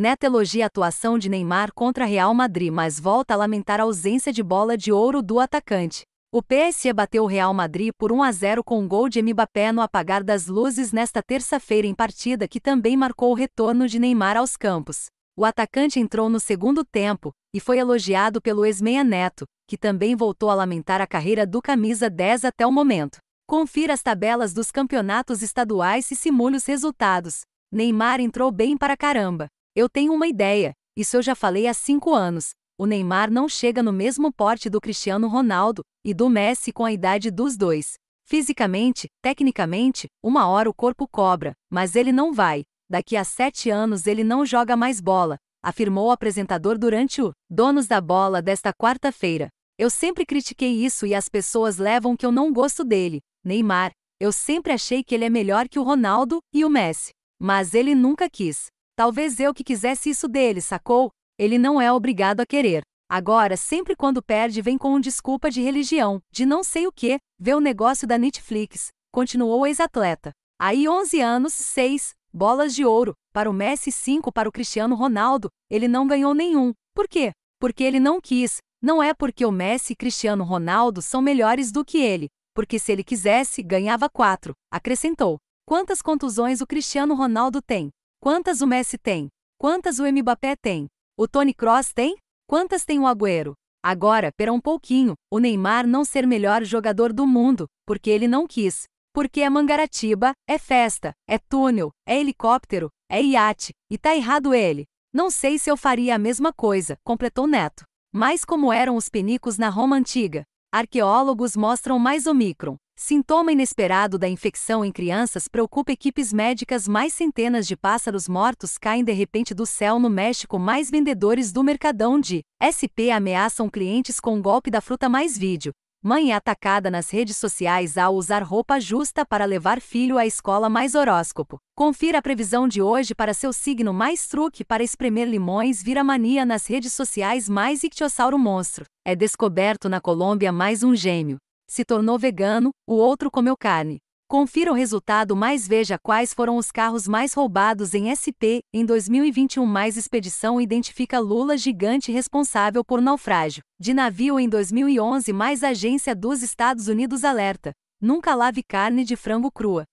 Neto elogia a atuação de Neymar contra Real Madrid, mas volta a lamentar a ausência de bola de ouro do atacante. O PSG bateu o Real Madrid por 1 a 0 com um gol de Mbappé no apagar das luzes nesta terça-feira em partida que também marcou o retorno de Neymar aos campos. O atacante entrou no segundo tempo e foi elogiado pelo ex-meia Neto, que também voltou a lamentar a carreira do camisa 10 até o momento. Confira as tabelas dos campeonatos estaduais e simule os resultados. Neymar entrou bem para caramba. Eu tenho uma ideia, isso eu já falei há cinco anos. O Neymar não chega no mesmo porte do Cristiano Ronaldo e do Messi com a idade dos dois. Fisicamente, tecnicamente, uma hora o corpo cobra, mas ele não vai. Daqui a sete anos ele não joga mais bola, afirmou o apresentador durante o Donos da Bola desta quarta-feira. Eu sempre critiquei isso e as pessoas levam que eu não gosto dele, Neymar. Eu sempre achei que ele é melhor que o Ronaldo e o Messi. Mas ele nunca quis. Talvez eu que quisesse isso dele, sacou? Ele não é obrigado a querer. Agora, sempre quando perde, vem com um desculpa de religião, de não sei o que, vê o negócio da Netflix, continuou o ex-atleta. Aí 11 anos, 6, bolas de ouro, para o Messi 5 para o Cristiano Ronaldo, ele não ganhou nenhum. Por quê? Porque ele não quis. Não é porque o Messi e Cristiano Ronaldo são melhores do que ele, porque se ele quisesse, ganhava 4, acrescentou. Quantas contusões o Cristiano Ronaldo tem? Quantas o Messi tem? Quantas o Mbappé tem? O Tony Cross tem? Quantas tem o Agüero? Agora, pera um pouquinho, o Neymar não ser melhor jogador do mundo, porque ele não quis. Porque é Mangaratiba, é festa, é túnel, é helicóptero, é iate, e tá errado ele. Não sei se eu faria a mesma coisa, completou Neto. Mas como eram os penicos na Roma antiga? Arqueólogos mostram mais Omicron. Sintoma inesperado da infecção em crianças preocupa equipes médicas. Mais centenas de pássaros mortos caem de repente do céu no México. Mais vendedores do Mercadão de SP ameaçam clientes com o golpe da fruta mais vídeo. Mãe é atacada nas redes sociais ao usar roupa justa para levar filho à escola mais horóscopo. Confira a previsão de hoje para seu signo mais truque para espremer limões vira mania nas redes sociais mais ictiosauro monstro. É descoberto na Colômbia mais um gêmeo se tornou vegano, o outro comeu carne. Confira o resultado mais veja quais foram os carros mais roubados em SP em 2021 mais expedição identifica Lula gigante responsável por naufrágio de navio em 2011 mais agência dos Estados Unidos alerta nunca lave carne de frango crua